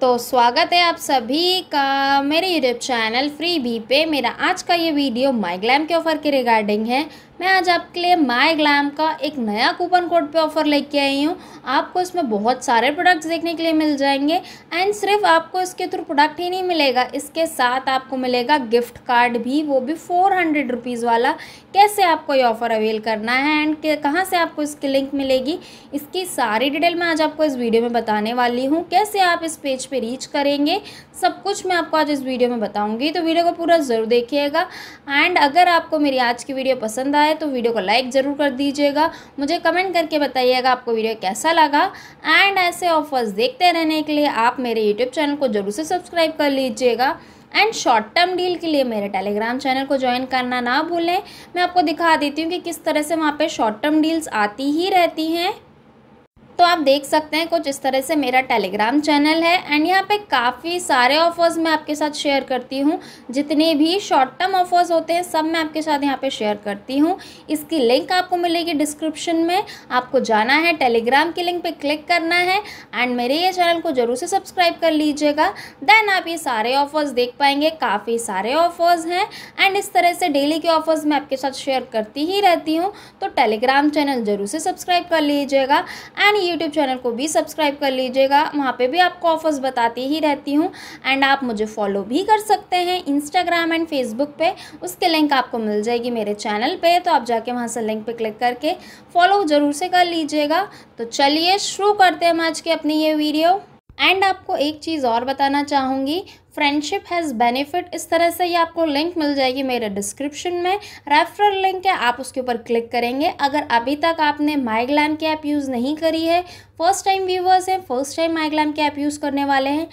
तो स्वागत है आप सभी का मेरे यूट्यूब चैनल फ्री बी पे मेरा आज का ये वीडियो माइग्लैम के ऑफ़र के रिगार्डिंग है मैं आज आपके लिए माई ग्लैम का एक नया कूपन कोड पे ऑफर लेके आई हूँ आपको इसमें बहुत सारे प्रोडक्ट्स देखने के लिए मिल जाएंगे एंड सिर्फ आपको इसके थ्रू प्रोडक्ट ही नहीं मिलेगा इसके साथ आपको मिलेगा गिफ्ट कार्ड भी वो भी फोर हंड्रेड रुपीज़ वाला कैसे आपको ये ऑफ़र अवेल करना है एंड कहाँ से आपको इसकी लिंक मिलेगी इसकी सारी डिटेल मैं आज आपको इस वीडियो में बताने वाली हूँ कैसे आप इस पेज पर पे रीच करेंगे सब कुछ मैं आपको आज इस वीडियो में बताऊँगी तो वीडियो को पूरा ज़रूर देखिएगा एंड अगर आपको मेरी आज की वीडियो पसंद आए है तो वीडियो को लाइक ज़रूर कर दीजिएगा मुझे कमेंट करके बताइएगा आपको वीडियो कैसा लगा एंड ऐसे ऑफर्स देखते रहने के लिए आप मेरे यूट्यूब चैनल को ज़रूर से सब्सक्राइब कर लीजिएगा एंड शॉर्ट टर्म डील के लिए मेरे टेलीग्राम चैनल को ज्वाइन करना ना भूलें मैं आपको दिखा देती हूँ कि किस तरह से वहाँ पे शॉर्ट टर्म डील्स आती ही रहती हैं तो आप देख सकते हैं कुछ इस तरह से मेरा टेलीग्राम चैनल है एंड यहाँ पे काफ़ी सारे ऑफर्स मैं आपके साथ शेयर करती हूँ जितने भी शॉर्ट टर्म ऑफर्स होते हैं सब मैं आपके साथ यहाँ पे शेयर करती हूँ इसकी लिंक आपको मिलेगी डिस्क्रिप्शन में आपको जाना है टेलीग्राम की लिंक पर क्लिक करना है एंड मेरे ये चैनल को ज़रूर से सब्सक्राइब कर लीजिएगा देन आप ये सारे ऑफर्स देख पाएंगे काफ़ी सारे ऑफर्स हैं एंड इस तरह से डेली के ऑफर्स मैं आपके साथ शेयर करती ही रहती हूँ तो टेलीग्राम चैनल ज़रूर से सब्सक्राइब कर लीजिएगा एंड यूट्यूब चैनल को भी सब्सक्राइब कर लीजिएगा वहाँ पे भी आपको ऑफर्स बताती ही रहती हूँ एंड आप मुझे फॉलो भी कर सकते हैं इंस्टाग्राम एंड फेसबुक पे उसके लिंक आपको मिल जाएगी मेरे चैनल पे तो आप जाके वहाँ से लिंक पे क्लिक करके फॉलो ज़रूर से कर लीजिएगा तो चलिए शुरू करते हैं हम आज की अपनी ये वीडियो एंड आपको एक चीज़ और बताना चाहूँगी फ्रेंडशिप हैज़ बेनिफिट इस तरह से ये आपको लिंक मिल जाएगी मेरे डिस्क्रिप्शन में रेफरल लिंक है आप उसके ऊपर क्लिक करेंगे अगर अभी तक आपने माइग्लैम की ऐप यूज़ नहीं करी है फर्स्ट टाइम व्यूवर्स हैं फर्स्ट टाइम माइग्लैम की ऐप यूज़ करने वाले हैं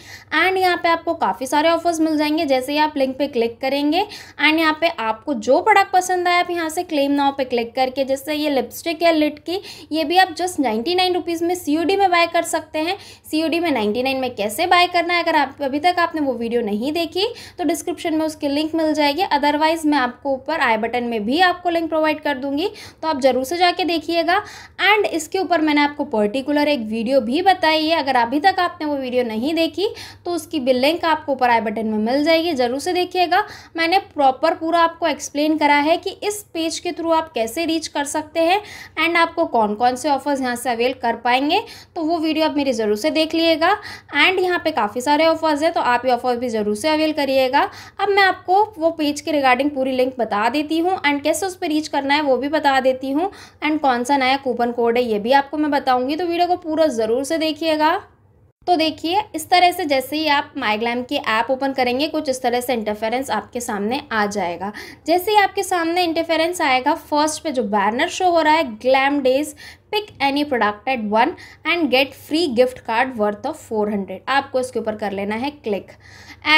एंड यहाँ पे आपको काफ़ी सारे ऑफर्स मिल जाएंगे जैसे ही आप लिंक पे क्लिक करेंगे एंड यहाँ पे आपको जो प्रोडक्ट पसंद आए आप यहाँ से क्लेम नाव पे क्लिक करके जैसे ये लिपस्टिक या लिट की ये भी आप जस्ट नाइन्टी नाइन रुपीज़ में सी में बाय कर सकते हैं सी में नाइन्टी में कैसे बाय करना है अगर आप अभी तक आपने वो वीडियो नहीं देखी तो डिस्क्रिप्शन में उसकी लिंक मिल जाएगी अदरवाइज़ मैं आपको ऊपर आई बटन में भी आपको लिंक प्रोवाइड कर दूंगी तो आप ज़रूर से जाके देखिएगा एंड इसके ऊपर मैंने आपको पर्टिकुलर एक वीडियो भी बताई है अगर अभी तक आपने वो वीडियो नहीं देखी तो उसकी भी लिंक आपको ऊपर आई बटन में मिल जाएगी ज़रूर से देखिएगा मैंने प्रॉपर पूरा आपको एक्सप्लेन करा है कि इस पेज के थ्रू आप कैसे रीच कर सकते हैं एंड आपको कौन कौन से ऑफर्स यहाँ से अवेल कर पाएंगे तो वो वीडियो आप मेरी ज़रूर से देख लीजिएगा एंड यहाँ पे काफ़ी सारे ऑफर्स हैं तो आप ये ऑफर भी ज़रूर से अवेल करिएगा अब मैं आपको वो पेज के रिगार्डिंग पूरी लिंक बता देती हूँ एंड कैसे उस पर रीच करना है वो भी बता देती हूँ एंड कौन सा नया कूपन कोड है ये भी आपको मैं बताऊँगी तो वीडियो को पूरा ज़रूर से देखिएगा तो देखिए इस तरह से जैसे ही आप माइग्लैम की ऐप ओपन करेंगे कुछ इस तरह से इंटरफेरेंस आपके सामने आ जाएगा जैसे ही आपके सामने इंटरफेरेंस आएगा फर्स्ट पे जो बैनर शो हो रहा है glam days pick any product at one and get free gift card worth of four hundred आपको इसके ऊपर कर लेना है क्लिक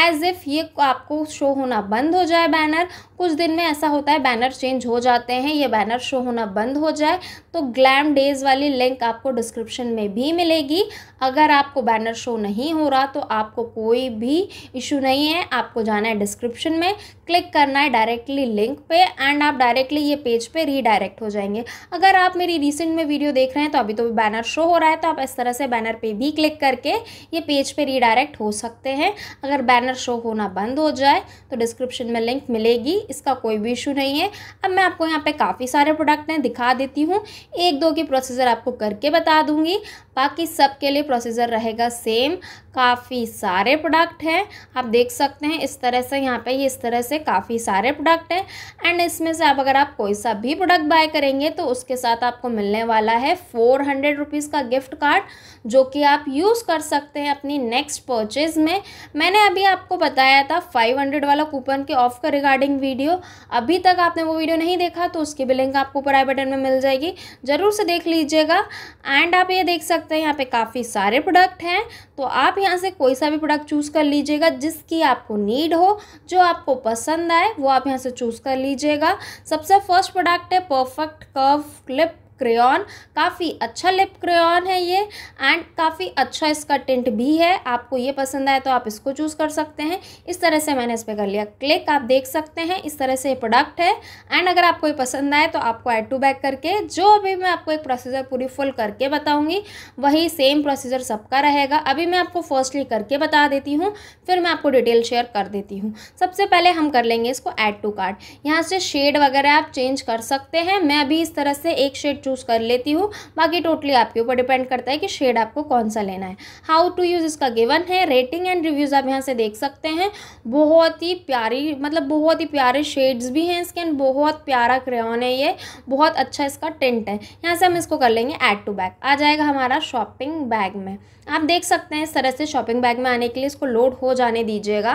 एज इफ़ ये आपको शो होना बंद हो जाए बैनर कुछ दिन में ऐसा होता है बैनर चेंज हो जाते हैं ये बैनर शो होना बंद हो जाए तो ग्लैम डेज वाली लिंक आपको डिस्क्रिप्शन में भी मिलेगी अगर आपको बैनर शो नहीं हो रहा तो आपको कोई भी इशू नहीं है आपको जाना है डिस्क्रिप्शन में क्लिक करना है डायरेक्टली लिंक पे एंड आप डायरेक्टली ये पेज पे रीडायरेक्ट हो जाएंगे अगर आप मेरी रिसेंट में वीडियो वीडियो देख रहे हैं तो अभी तो बैनर शो हो रहा है तो आप इस तरह से बैनर पे भी क्लिक करके ये पेज पे रीडायरेक्ट हो सकते हैं अगर बैनर शो होना बंद हो जाए तो डिस्क्रिप्शन में लिंक मिलेगी इसका कोई भी इशू नहीं है अब मैं आपको यहाँ पर काफ़ी सारे प्रोडक्ट हैं दिखा देती हूँ एक दो की प्रोसीजर आपको करके बता दूँगी बाकी सब लिए प्रोसीजर रहेगा सेम काफ़ी सारे प्रोडक्ट हैं आप देख सकते हैं इस तरह से यहाँ पे ये इस तरह से काफ़ी सारे प्रोडक्ट हैं एंड इसमें से आप अगर आप कोई सा भी प्रोडक्ट बाय करेंगे तो उसके साथ आपको मिलने वाला वाला है फोर हंड्रेड रुपीज़ का गिफ्ट कार्ड जो कि आप यूज़ कर सकते हैं अपनी नेक्स्ट परचेज में मैंने अभी आपको बताया था फाइव हंड्रेड वाला कूपन के ऑफ का रिगार्डिंग वीडियो अभी तक आपने वो वीडियो नहीं देखा तो उसकी भी लिंक आपको ऊपर आई बटन में मिल जाएगी ज़रूर से देख लीजिएगा एंड आप ये देख सकते हैं यहाँ पे काफ़ी सारे प्रोडक्ट हैं तो आप यहाँ से कोई सा भी प्रोडक्ट चूज़ कर लीजिएगा जिसकी आपको नीड हो जो आपको पसंद आए वो आप यहाँ से चूज़ कर लीजिएगा सबसे फर्स्ट प्रोडक्ट है परफेक्ट कर्व क्लिप क्रेन काफ़ी अच्छा लिप क्रेन है ये एंड काफ़ी अच्छा इसका टिंट भी है आपको ये पसंद आए तो आप इसको चूज़ कर सकते हैं इस तरह से मैंने इस पर कर लिया क्लिक आप देख सकते हैं इस तरह से ये प्रोडक्ट है एंड अगर आपको ये पसंद आए तो आपको एड टू बैक करके जो अभी मैं आपको एक प्रोसीजर पूरी फुल करके बताऊँगी वही सेम प्रोसीजर सबका रहेगा अभी मैं आपको फर्स्टली करके बता देती हूँ फिर मैं आपको डिटेल शेयर कर देती हूँ सबसे पहले हम कर लेंगे इसको ऐड टू कार्ड यहाँ से शेड वगैरह आप चेंज कर सकते हैं मैं अभी इस तरह से एक शेड चूज़ कर लेती हूँ बाकी टोटली आपके ऊपर डिपेंड करता है कि शेड आपको कौन सा लेना है हाउ टू यूज़ इसका गिवन है रेटिंग एंड रिव्यूज़ आप यहाँ से देख सकते हैं बहुत ही प्यारी मतलब बहुत ही प्यारे शेड्स भी हैं इसके बहुत प्यारा क्रेन है ये बहुत अच्छा इसका टेंट है यहाँ से हम इसको कर लेंगे एड टू बैग आ जाएगा हमारा शॉपिंग बैग में आप देख सकते हैं इस तरह से शॉपिंग बैग में आने के लिए इसको लोड हो जाने दीजिएगा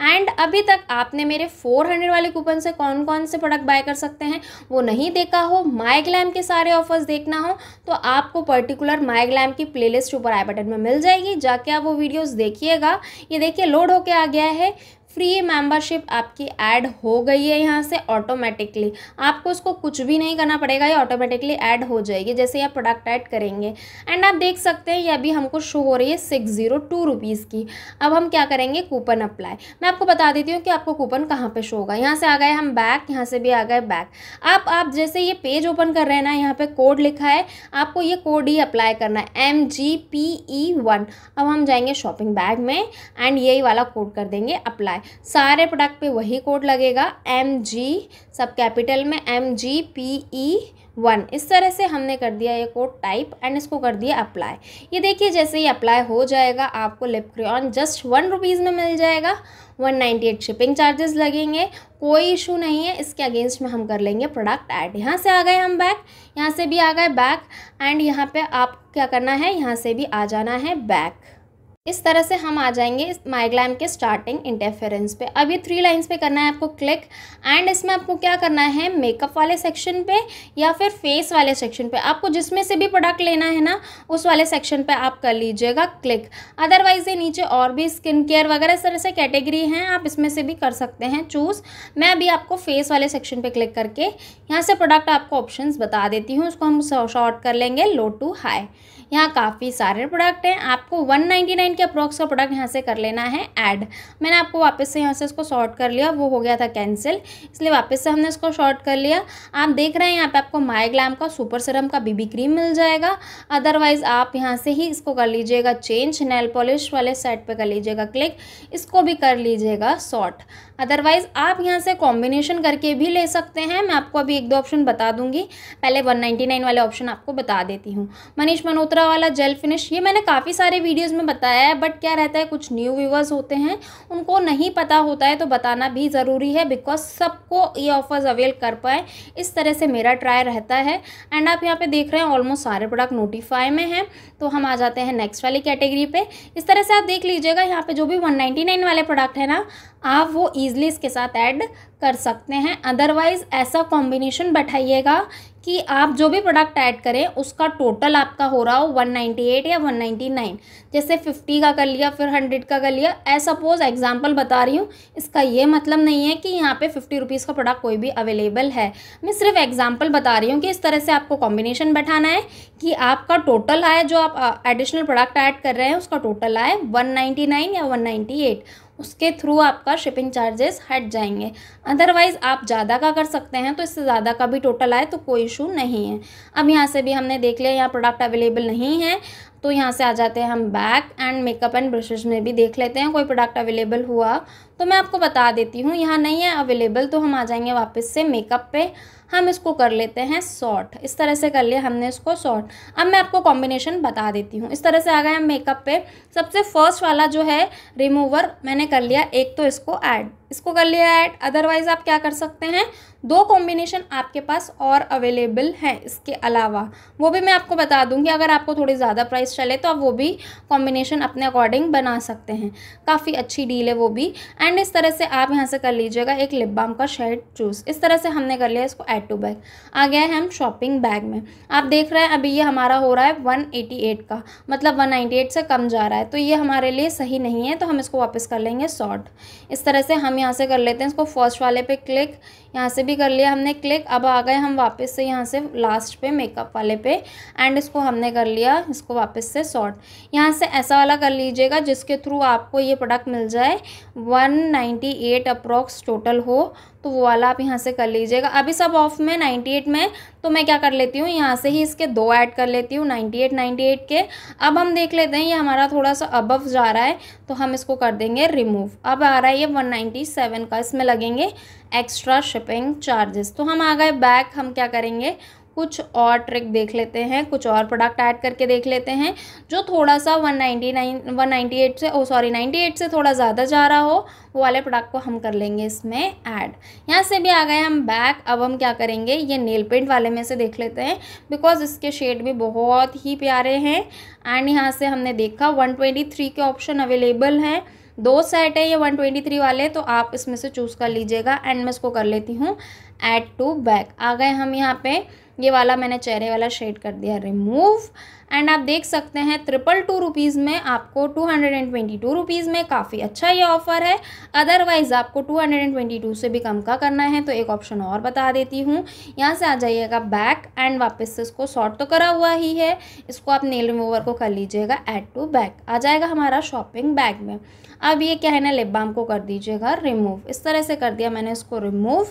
एंड अभी तक आपने मेरे 400 वाले कूपन से कौन कौन से प्रोडक्ट बाय कर सकते हैं वो नहीं देखा हो माई ग्लैम के सारे ऑफर्स देखना हो तो आपको पर्टिकुलर माई ग्लैम की प्लेलिस्ट ऊपर आई बटन में मिल जाएगी जाके आप वो वीडियोज़ देखिएगा ये देखिए लोड होके आ गया है फ्री मेंबरशिप आपकी ऐड हो गई है यहाँ से ऑटोमेटिकली आपको उसको कुछ भी नहीं करना पड़ेगा ये ऑटोमेटिकली ऐड हो जाएगी जैसे आप प्रोडक्ट ऐड करेंगे एंड आप देख सकते हैं ये अभी हमको शो हो रही है सिक्स ज़ीरो टू रुपीज़ की अब हम क्या करेंगे कूपन अप्लाई मैं आपको बता देती हूँ कि आपको कूपन कहाँ पर शो होगा यहाँ से आ गए हम बैक यहाँ से भी आ गए बैक आप आप जैसे ये पेज ओपन कर रहे हैं ना यहाँ पर कोड लिखा है आपको ये कोड ही अप्लाई करना है M G P E one अब हम जाएंगे शॉपिंग बैग में एंड यही वाला कोड कर देंगे अप्लाई है सारे प्रोडक्ट पे वही कोड लगेगा एम जी सब कैपिटल में M G P E one इस तरह से हमने कर दिया ये कोड टाइप एंड इसको कर दिया अप्लाई ये देखिए जैसे ही अप्लाई हो जाएगा आपको lip crayon just one rupees में मिल जाएगा one ninety eight shipping charges लगेंगे कोई इशू नहीं है इसके अगेंस्ट में हम कर लेंगे प्रोडक्ट ऐड यहाँ से आ गए हम बैक यहाँ से भी आ गए बैक एंड यहाँ पे आप क्या करना है यहाँ से भी आ जाना है बैक इस तरह से हम आ जाएंगे इस माइग्लैम के स्टार्टिंग इंटरफेरेंस पे अब ये थ्री लाइंस पे करना है आपको क्लिक एंड इसमें आपको क्या करना है मेकअप वाले सेक्शन पे या फिर फेस वाले सेक्शन पे आपको जिसमें से भी प्रोडक्ट लेना है ना उस वाले सेक्शन पे आप कर लीजिएगा क्लिक अदरवाइज ये नीचे और भी स्किन केयर वगैरह इस तरह से कैटेगरी हैं आप इसमें से भी कर सकते हैं चूज़ मैं अभी आपको फेस वाले सेक्शन पर क्लिक करके यहाँ से प्रोडक्ट आपको ऑप्शन बता देती हूँ उसको हम शॉर्ट कर लेंगे लो टू हाई यहाँ काफ़ी सारे प्रोडक्ट हैं आपको वन के अप्रॉक्स का प्रोडक्ट यहाँ से कर लेना है ऐड मैंने आपको वापस से यहाँ से इसको शॉर्ट कर लिया वो हो गया था कैंसिल इसलिए वापस से हमने इसको शॉर्ट कर लिया आप देख रहे हैं यहाँ पे आपको माइग्लैम का सुपर सिरम का बीबी क्रीम मिल जाएगा अदरवाइज़ आप यहाँ से ही इसको कर लीजिएगा चेंज नैल पॉलिश वाले सेट पर कर लीजिएगा क्लिक इसको भी कर लीजिएगा शॉर्ट अदरवाइज़ आप यहाँ से कॉम्बिनेशन करके भी ले सकते हैं मैं आपको अभी एक दो ऑप्शन बता दूंगी पहले वन वाले ऑप्शन आपको बता देती हूँ मनीष मनोत्रा वाला जेल फिनिश ये मैंने काफ़ी सारे वीडियोज़ में बताया है बट क्या रहता है कुछ न्यू व्यूवर्स होते हैं उनको नहीं पता होता है तो बताना भी ज़रूरी है बिकॉज सबको ये ऑफर्स अवेल कर पाए इस तरह से मेरा ट्राई रहता है एंड आप यहाँ पे देख रहे हैं ऑलमोस्ट सारे प्रोडक्ट नोटिफाई में हैं तो हम आ जाते हैं नेक्स्ट वाली कैटेगरी पर इस तरह से आप देख लीजिएगा यहाँ पर जो भी वन वाले प्रोडक्ट हैं ना आप वो ईजिली इसके साथ ऐड कर सकते हैं अदरवाइज़ ऐसा कॉम्बिनेशन बैठाइएगा कि आप जो भी प्रोडक्ट ऐड करें उसका टोटल आपका हो रहा हो 198 या 199 जैसे 50 का कर लिया फिर 100 का कर लिया एज सपोज एग्जांपल बता रही हूँ इसका ये मतलब नहीं है कि यहाँ पे फिफ्टी रुपीज़ का प्रोडक्ट कोई भी अवेलेबल है मैं सिर्फ एग्जाम्पल बता रही हूँ कि इस तरह से आपको कॉम्बिनेशन बैठाना है कि आपका टोटल आए जो आप एडिशनल प्रोडक्ट ऐड कर रहे हैं उसका टोटल आए वन या वन उसके थ्रू आपका शिपिंग चार्जेस हट जाएंगे अदरवाइज़ आप ज़्यादा का कर सकते हैं तो इससे ज़्यादा का भी टोटल आए तो कोई इशू नहीं है अब यहाँ से भी हमने देख लिया यहाँ प्रोडक्ट अवेलेबल नहीं है तो यहाँ से आ जाते हैं हम back and makeup and brushes में भी देख लेते हैं कोई प्रोडक्ट अवेलेबल हुआ तो मैं आपको बता देती हूँ यहाँ नहीं है अवेलेबल तो हम आ जाएंगे वापस से मेकअप पे हम इसको कर लेते हैं शॉर्ट इस तरह से कर लिया हमने इसको शॉर्ट अब मैं आपको कॉम्बिनेशन बता देती हूँ इस तरह से आ गए हम मेकअप पे सबसे फर्स्ट वाला जो है रिमूवर मैंने कर लिया एक तो इसको ऐड इसको कर लिया ऐड अदरवाइज आप क्या कर सकते हैं दो कॉम्बिनेशन आपके पास और अवेलेबल हैं इसके अलावा वो भी मैं आपको बता दूंगी अगर आपको थोड़ी ज़्यादा प्राइस चले तो आप वो भी कॉम्बिनेशन अपने अकॉर्डिंग बना सकते हैं काफ़ी अच्छी डील है वो भी एंड इस तरह से आप यहाँ से कर लीजिएगा एक लिप बाम का शर्ट चूज़ इस तरह से हमने कर लिया इसको एड टू बैग आ गया है हम शॉपिंग बैग में आप देख रहे हैं अभी ये हमारा हो रहा है वन का मतलब वन से कम जा रहा है तो ये हमारे लिए सही नहीं है तो हम इसको वापस कर लेंगे शॉर्ट इस तरह से हम यहाँ से कर लेते हैं इसको फर्स्ट वाले पे क्लिक यहाँ से भी कर लिया हमने क्लिक अब आ गए हम वापस से यहाँ से लास्ट पे मेकअप वाले पे एंड इसको हमने कर लिया इसको वापस से शॉर्ट यहाँ से ऐसा वाला कर लीजिएगा जिसके थ्रू आपको ये प्रोडक्ट मिल जाए one ninety eight approx total हो तो वो वाला आप यहाँ से कर लीजिएगा अभी सब ऑफ में नाइन्टी एट में तो मैं क्या कर लेती हूँ यहाँ से ही इसके दो ऐड कर लेती हूँ नाइन्टी एट नाइन्टी एट के अब हम देख लेते हैं ये हमारा थोड़ा सा अबव जा रहा है तो हम इसको कर देंगे रिमूव अब आ रहा है ये सेवन का इसमें लगेंगे एक्स्ट्रा शिपिंग चार्जेस तो हम आ गए बैक हम क्या करेंगे कुछ और ट्रिक देख लेते हैं कुछ और प्रोडक्ट ऐड करके देख लेते हैं जो थोड़ा सा 199 198 से ओ सॉरी 98 से थोड़ा ज़्यादा जा रहा हो वो वाले प्रोडक्ट को हम कर लेंगे इसमें ऐड यहाँ से भी आ गए हम बैक अब हम क्या करेंगे ये नेल पेंट वाले में से देख लेते हैं बिकॉज इसके शेड भी बहुत ही प्यारे हैं एंड यहाँ से हमने देखा वन के ऑप्शन अवेलेबल हैं दो सेट है ये 123 वाले तो आप इसमें से चूज़ कर लीजिएगा एंड मैं इसको कर लेती हूँ ऐड टू बैक आ गए हम यहाँ पे ये वाला मैंने चेहरे वाला शेड कर दिया रिमूव एंड आप देख सकते हैं ट्रिपल टू रुपीज़ में आपको two hundred and twenty two rupees में काफ़ी अच्छा ये ऑफ़र है अदरवाइज़ आपको two hundred and twenty two से भी कम का करना है तो एक ऑप्शन और बता देती हूँ यहाँ से आ जाइएगा बैक एंड वापस से इसको शॉर्ट तो करा हुआ ही है इसको आप नेल रिमूवर को कर लीजिएगा एड टू बैक आ जाएगा हमारा शॉपिंग बैग में अब ये क्या है ना लिप बाम को कर दीजिएगा रिमूव इस तरह से कर दिया मैंने इसको remove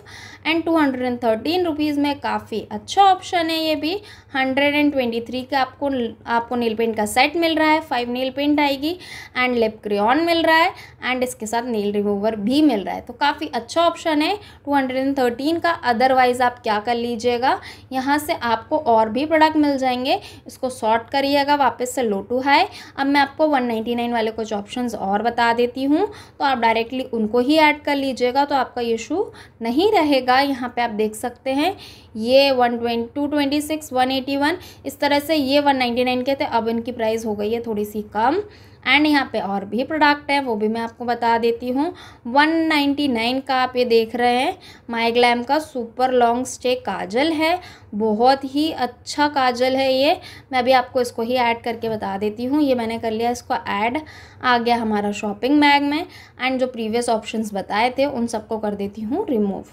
and two hundred and thirteen rupees में काफ़ी अच्छा ऑप्शन है ये भी हंड्रेड एंड ट्वेंटी थ्री का आपको आपको नील पेंट का सेट मिल रहा है फाइव नील पेंट आएगी एंड लिप क्रियॉन मिल रहा है एंड इसके साथ नील रिमूवर भी मिल रहा है तो काफ़ी अच्छा ऑप्शन है टू का अदरवाइज़ आप क्या कर लीजिएगा यहाँ से आपको और भी प्रोडक्ट मिल जाएंगे इसको शॉर्ट करिएगा वापस से लो टू हाई अब मैं आपको 199 वाले कुछ ऑप्शंस और बता देती हूँ तो आप डायरेक्टली उनको ही ऐड कर लीजिएगा तो आपका इशू नहीं रहेगा यहाँ पे आप देख सकते हैं ये one twenty two twenty six one eighty one इस तरह से ये वन नाइन्टी नाइन के थे अब इनकी प्राइस हो गई है थोड़ी सी कम एंड यहाँ पे और भी प्रोडक्ट है वो भी मैं आपको बता देती हूँ वन नाइन्टी नाइन का आप ये देख रहे हैं माइग्लैम का सुपर लॉन्ग स्टे काजल है बहुत ही अच्छा काजल है ये मैं अभी आपको इसको ही ऐड करके बता देती हूँ ये मैंने कर लिया इसको ऐड आ गया हमारा शॉपिंग बैग में एंड जो प्रीवियस ऑप्शंस बताए थे उन सबको कर देती हूँ रिमूव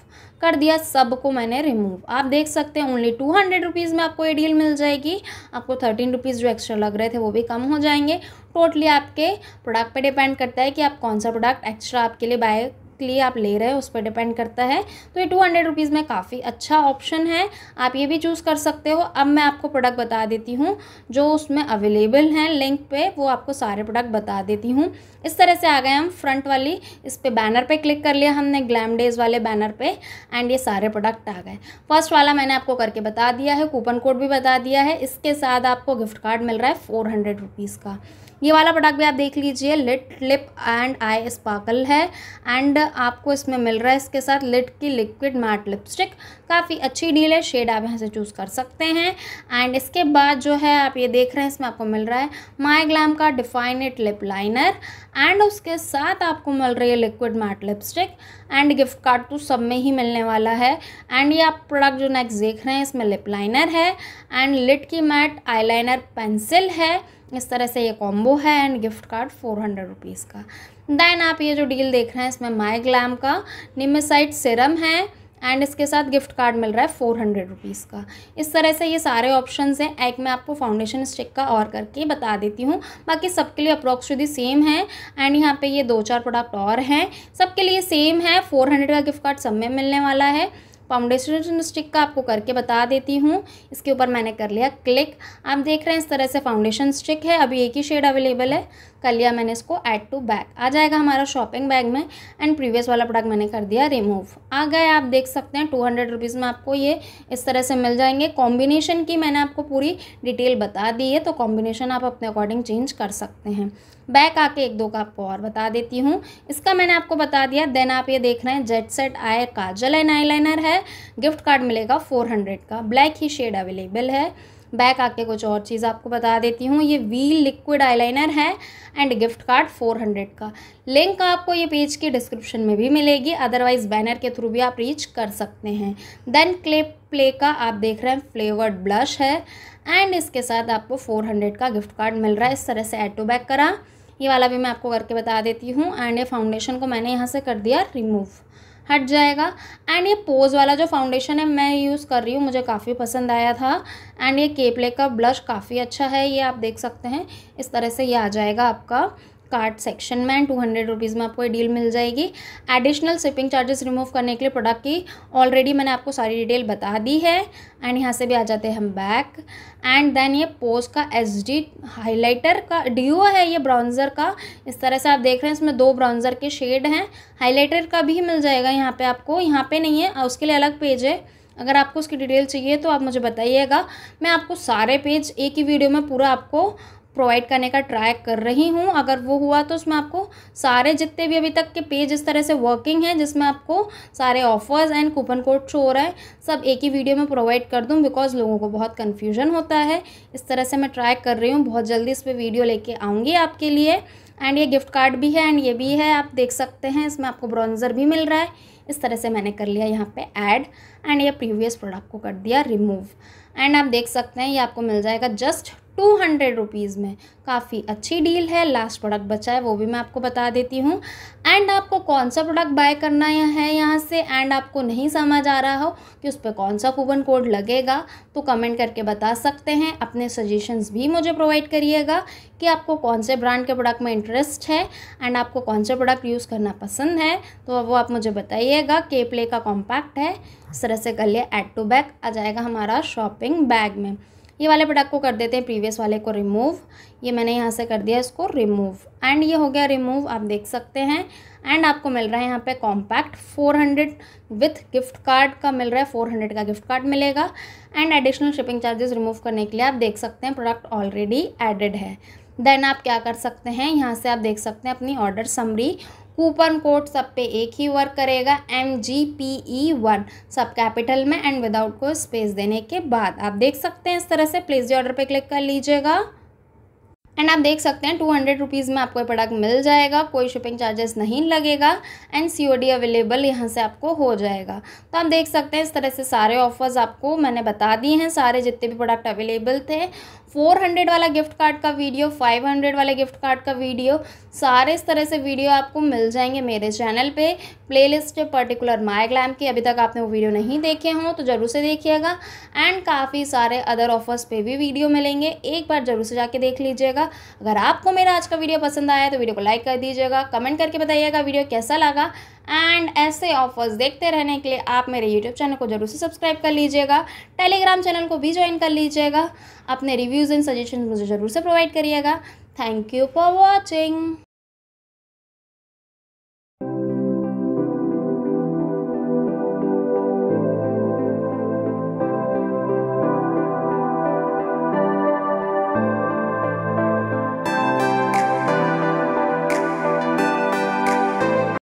कर दिया सबको मैंने रिमूव आप देख सकते हैं ओनली टू हंड्रेड रुपीज़ में आपको ये डील मिल जाएगी आपको थर्टीन रुपीज़ जो एक्स्ट्रा लग रहे थे वो भी कम हो जाएंगे टोटली आपके प्रोडक्ट पे डिपेंड करता है कि आप कौन सा प्रोडक्ट एक्स्ट्रा आपके लिए बाय के लिए आप ले रहे हो उस पर डिपेंड करता है तो ये टू हंड्रेड रुपीज़ में काफ़ी अच्छा ऑप्शन है आप ये भी चूज़ कर सकते हो अब मैं आपको प्रोडक्ट बता देती हूँ जो उसमें अवेलेबल हैं लिंक पे वो आपको सारे प्रोडक्ट बता देती हूँ इस तरह से आ गए हम फ्रंट वाली इस पर बैनर पर क्लिक कर लिया हमने ग्लैम डेज वाले बैनर पर एंड ये सारे प्रोडक्ट आ गए फर्स्ट वाला मैंने आपको करके बता दिया है कूपन कोड भी बता दिया है इसके साथ आपको गिफ्ट कार्ड मिल रहा है फोर हंड्रेड रुपीज़ का ये वाला प्रोडक्ट भी आप देख लीजिए lit lip and eye sparkle है एंड आपको इसमें मिल रहा है इसके साथ लिट की लिक्विड मैट लिपस्टिक काफ़ी अच्छी डील है शेड आप यहाँ से चूज़ कर सकते हैं एंड इसके बाद जो है आप ये देख रहे हैं इसमें आपको मिल रहा है माई ग्लैम का डिफाइनिट लिप लाइनर एंड उसके साथ आपको मिल रही है liquid matte lipstick and gift card तो सब में ही मिलने वाला है एंड ये आप प्रोडक्ट जो नेक्स्ट देख रहे हैं इसमें लिप लाइनर है एंड लिट की मैट आई पेंसिल है इस तरह से ये कॉम्बो है and gift card four hundred rupees का दैन आप ये जो डील देख रहे हैं इसमें माई ग्लैम का निमेसाइट सिरम है एंड इसके साथ गिफ्ट कार्ड मिल रहा है फोर हंड्रेड रुपीज़ का इस तरह से ये सारे ऑप्शन हैं एक मैं आपको फाउंडेशन स्टिक का और करके बता देती हूँ बाकी सबके लिए अप्रॉक्सुअली सेम है एंड यहाँ पे ये दो चार प्रोडक्ट और हैं सबके लिए सेम है फोर हंड्रेड का गिफ्ट कार्ड सब में मिलने वाला है फाउंडेशन स्टिक का आपको करके बता देती हूँ इसके ऊपर मैंने कर लिया क्लिक आप देख रहे हैं इस तरह से फाउंडेशन स्टिक है अभी एक ही शेड अवेलेबल है कर लिया मैंने इसको ऐड टू बैग आ जाएगा हमारा शॉपिंग बैग में एंड प्रीवियस वाला प्रोडक्ट मैंने कर दिया रिमूव आ गए आप देख सकते हैं टू हंड्रेड रुपीज़ में आपको ये इस तरह से मिल जाएंगे कॉम्बिनेशन की मैंने आपको पूरी डिटेल बता दी है तो कॉम्बिनेशन आप अपने अकॉर्डिंग चेंज कर सकते हैं बैक आके एक दो का आपको और बता देती हूँ इसका मैंने आपको बता दिया देन आप ये देख रहे हैं jet set eye kajal and eye है गिफ्ट कार्ड मिलेगा फोर हंड्रेड का ब्लैक ही शेड अवेलेबल है बैक आके कुछ और चीज़ आपको बता देती हूँ ये वी लिक्विड आईलाइनर है and gift card four hundred का लिंक आपको ये पेज के डिस्क्रिप्शन में भी मिलेगी अदरवाइज़ बैनर के थ्रू भी आप रीच कर सकते हैं देन क्ले प्ले का आप देख रहे हैं फ्लेवर्ड ब्लश है एंड इसके साथ आपको फोर हंड्रेड का गिफ्ट कार्ड मिल रहा है इस तरह से एड टू बैक करा ये वाला भी मैं आपको करके बता देती हूँ एंड ये फाउंडेशन को मैंने यहाँ से कर दिया रिमूव हट जाएगा एंड ये पोज वाला जो फाउंडेशन है मैं यूज़ कर रही हूँ मुझे काफ़ी पसंद आया था एंड ये केपले का ब्लश काफ़ी अच्छा है ये आप देख सकते हैं इस तरह से ये आ जाएगा आपका कार्ट सेक्शन में टू हंड्रेड रुपीज़ में आपको ये डील मिल जाएगी एडिशनल शिपिंग चार्जेस रिमूव करने के लिए प्रोडक्ट की ऑलरेडी मैंने आपको सारी डिटेल बता दी है एंड यहाँ से भी आ जाते हैं हम बैक एंड देन ये पोस्ट का एच डी हाईलाइटर का ड्यू है ये ब्राउन्ज़र का इस तरह से आप देख रहे हैं इसमें दो ब्राउन्ज़र के शेड हैं हाईलाइटर का भी मिल जाएगा यहाँ पर आपको यहाँ पे नहीं है उसके लिए अलग पेज है अगर आपको उसकी डिटेल चाहिए तो आप मुझे बताइएगा मैं आपको सारे पेज एक ही वीडियो में पूरा आपको प्रोवाइड करने का ट्राई कर रही हूँ अगर वो हुआ तो उसमें आपको सारे जितने भी अभी तक के पेज इस तरह से वर्किंग हैं जिसमें आपको सारे offers and coupon code show हो रहा है सब एक ही वीडियो में प्रोवाइड कर दूँ बिकॉज लोगों को बहुत कन्फ्यूजन होता है इस तरह से मैं ट्राई कर रही हूँ बहुत जल्दी इस पर वीडियो लेके आऊँगी आपके लिए एंड ये गिफ्ट कार्ड भी है एंड ये भी है आप देख सकते हैं इसमें आपको ब्रॉन्ज़र भी मिल रहा है इस तरह से मैंने कर लिया यहाँ पे ऐड एंड ये प्रीवियस प्रोडक्ट को कर दिया रिमूव एंड आप देख सकते हैं ये आपको मिल जाएगा जस्ट टू हंड्रेड रुपीज़ में काफ़ी अच्छी डील है लास्ट प्रोडक्ट बचा है वो भी मैं आपको बता देती हूँ एंड आपको कौन सा प्रोडक्ट बाय करना है यहाँ से एंड आपको नहीं समझ आ रहा हो कि उस पर कौन सा कूपन कोड लगेगा तो कमेंट करके बता सकते हैं अपने सजेशंस भी मुझे प्रोवाइड करिएगा कि आपको कौन से ब्रांड के प्रोडक्ट में इंटरेस्ट है एंड आपको कौन से प्रोडक्ट यूज़ करना पसंद है तो वो आप मुझे बताइएगा के प्ले का कॉम्पैक्ट है इस तरह से कर लिए एड टू बैग आ जाएगा हमारा शॉपिंग बैग में ये वाले प्रोडक्ट को कर देते हैं प्रीवियस वाले को रिमूव ये मैंने यहाँ से कर दिया इसको रिमूव एंड ये हो गया रिमूव आप देख सकते हैं एंड आपको मिल रहा है यहाँ पे कॉम्पैक्ट 400 विथ गिफ्ट कार्ड का मिल रहा है 400 का गिफ्ट कार्ड मिलेगा and additional shipping charges remove करने के लिए आप देख सकते हैं प्रोडक्ट ऑलरेडी एडेड है देन आप क्या कर सकते हैं यहाँ से आप देख सकते हैं अपनी ऑर्डर समरी कूपन कोड सब पे एक ही वर्क करेगा M G P E one सब कैपिटल में एंड विदाउट को स्पेस देने के बाद आप देख सकते हैं इस तरह से प्लेस दी ऑर्डर पे क्लिक कर लीजिएगा एंड आप देख सकते हैं टू हंड्रेड रुपीज़ में आपको प्रोडक्ट मिल जाएगा कोई शिपिंग चार्जेस नहीं लगेगा and C O D available यहाँ से आपको हो जाएगा तो आप देख सकते हैं इस तरह से सारे ऑफर्स आपको मैंने बता दिए हैं सारे जितने भी प्रोडक्ट अवेलेबल थे फोर हंड्रेड वाला गिफ्ट कार्ड का वीडियो फाइव हंड्रेड वाले गिफ्ट कार्ड का वीडियो सारे इस तरह से वीडियो आपको मिल जाएंगे मेरे चैनल पे प्लेलिस्ट पर्टिकुलर माई ग्लैम की अभी तक आपने वो वीडियो नहीं देखे हों तो ज़रूर से देखिएगा एंड काफ़ी सारे अदर ऑफर्स पे भी वीडियो मिलेंगे एक बार ज़रूर से जाके देख लीजिएगा अगर आपको मेरा आज का वीडियो पसंद आया तो वीडियो को लाइक कर दीजिएगा कमेंट करके बताइएगा वीडियो कैसा लगा एंड ऐसे ऑफर्स देखते रहने के लिए आप मेरे यूट्यूब चैनल को जरूर से सब्सक्राइब कर लीजिएगा टेलीग्राम चैनल को भी ज्वाइन कर लीजिएगा अपने रिव्यू व्यूज़ एंड सजेशन मुझे ज़रूर से प्रोवाइड करिएगा थैंक यू फॉर वॉचिंग